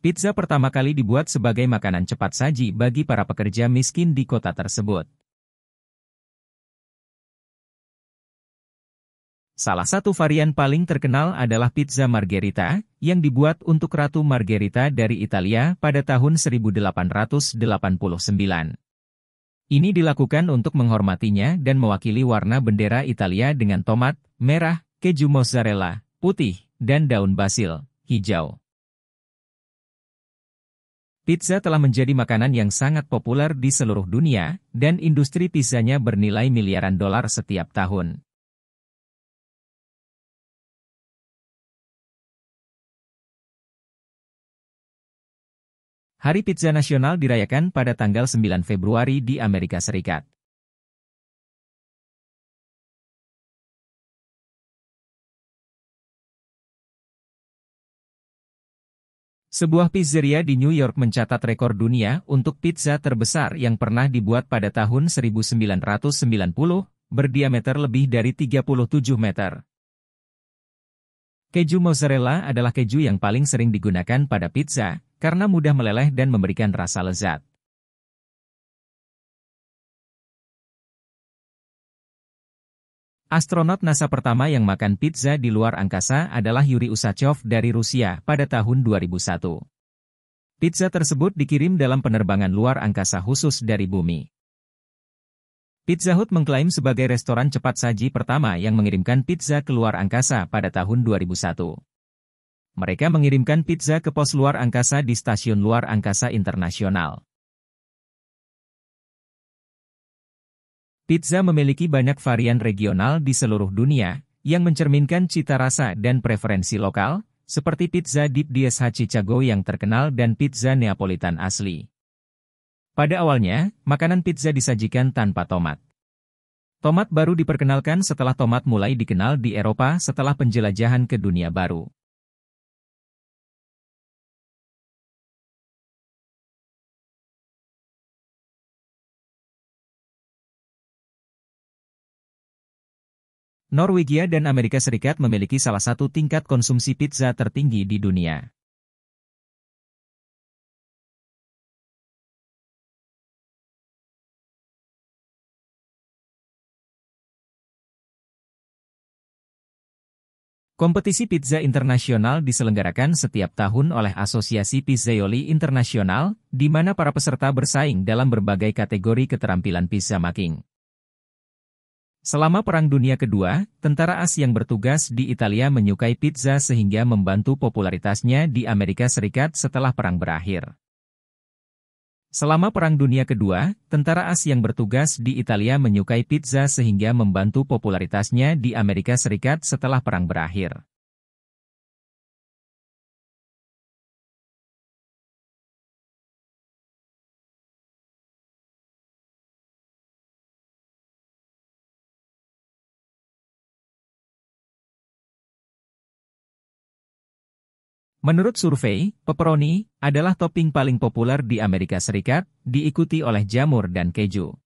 Pizza pertama kali dibuat sebagai makanan cepat saji bagi para pekerja miskin di kota tersebut. Salah satu varian paling terkenal adalah pizza margherita, yang dibuat untuk Ratu Margherita dari Italia pada tahun 1889. Ini dilakukan untuk menghormatinya dan mewakili warna bendera Italia dengan tomat, merah, keju mozzarella, putih, dan daun basil, hijau. Pizza telah menjadi makanan yang sangat populer di seluruh dunia, dan industri pizzanya bernilai miliaran dolar setiap tahun. Hari Pizza Nasional dirayakan pada tanggal 9 Februari di Amerika Serikat. Sebuah pizzeria di New York mencatat rekor dunia untuk pizza terbesar yang pernah dibuat pada tahun 1990, berdiameter lebih dari 37 meter. Keju mozzarella adalah keju yang paling sering digunakan pada pizza, karena mudah meleleh dan memberikan rasa lezat. Astronot NASA pertama yang makan pizza di luar angkasa adalah Yuri Usachov dari Rusia pada tahun 2001. Pizza tersebut dikirim dalam penerbangan luar angkasa khusus dari bumi. Pizza Hut mengklaim sebagai restoran cepat saji pertama yang mengirimkan pizza ke luar angkasa pada tahun 2001. Mereka mengirimkan pizza ke pos luar angkasa di Stasiun Luar Angkasa Internasional. Pizza memiliki banyak varian regional di seluruh dunia, yang mencerminkan cita rasa dan preferensi lokal, seperti pizza deep dish Chicago yang terkenal dan pizza Neapolitan asli. Pada awalnya, makanan pizza disajikan tanpa tomat. Tomat baru diperkenalkan setelah tomat mulai dikenal di Eropa setelah penjelajahan ke dunia baru. Norwegia dan Amerika Serikat memiliki salah satu tingkat konsumsi pizza tertinggi di dunia. Kompetisi pizza internasional diselenggarakan setiap tahun oleh Asosiasi Pizzaioli Internasional, di mana para peserta bersaing dalam berbagai kategori keterampilan pizza making. Selama Perang Dunia Kedua, tentara AS yang bertugas di Italia menyukai pizza sehingga membantu popularitasnya di Amerika Serikat setelah perang berakhir. Selama Perang Dunia Kedua, tentara AS yang bertugas di Italia menyukai pizza sehingga membantu popularitasnya di Amerika Serikat setelah perang berakhir. Menurut survei, pepperoni adalah topping paling populer di Amerika Serikat, diikuti oleh jamur dan keju.